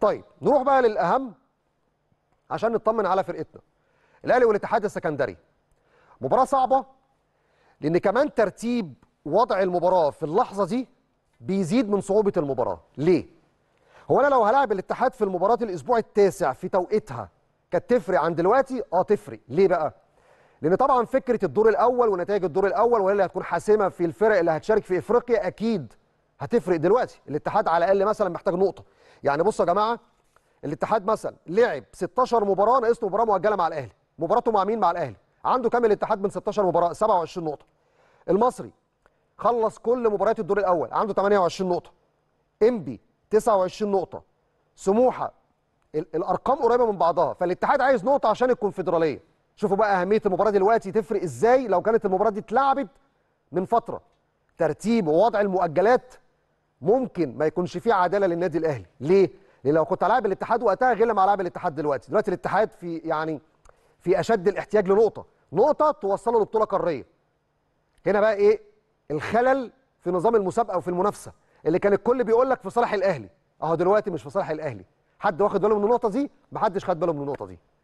طيب نروح بقى للاهم عشان نطمن على فرقتنا الاهلي والاتحاد السكندري مباراه صعبه لان كمان ترتيب وضع المباراه في اللحظه دي بيزيد من صعوبه المباراه ليه هو انا لو هلاعب الاتحاد في المباراه الاسبوع التاسع في توقيتها كانت تفرق عن دلوقتي اه تفرق ليه بقى لان طبعا فكره الدور الاول ونتائج الدور الاول وهي اللي هتكون حاسمه في الفرق اللي هتشارك في افريقيا اكيد هتفرق دلوقتي الاتحاد على الاقل مثلا محتاج نقطه يعني بصوا يا جماعه الاتحاد مثلا لعب 16 مباراه ناقص مباراه مؤجله مع الاهلي مباراته مع مين مع الاهلي عنده كام الاتحاد من 16 مباراه 27 نقطه المصري خلص كل مباريات الدور الاول عنده 28 نقطه انبي 29 نقطه سموحه الارقام قريبه من بعضها فالاتحاد عايز نقطه عشان الكونفدراليه شوفوا بقى اهميه المباراه دلوقتي تفرق ازاي لو كانت المباراه دي اتلعبت من فتره ترتيب ووضع المؤجلات ممكن ما يكونش فيه عداله للنادي الاهلي ليه لان لو كنت لاعب الاتحاد وقتها غير لما لاعب الاتحاد دلوقتي دلوقتي الاتحاد في يعني في اشد الاحتياج لنقطه نقطه توصله لبطوله قاريه هنا بقى ايه الخلل في نظام المسابقه وفي المنافسه اللي كان الكل بيقول لك في صالح الاهلي اهو دلوقتي مش في صالح الاهلي حد واخد باله من النقطه دي محدش خد باله من النقطه دي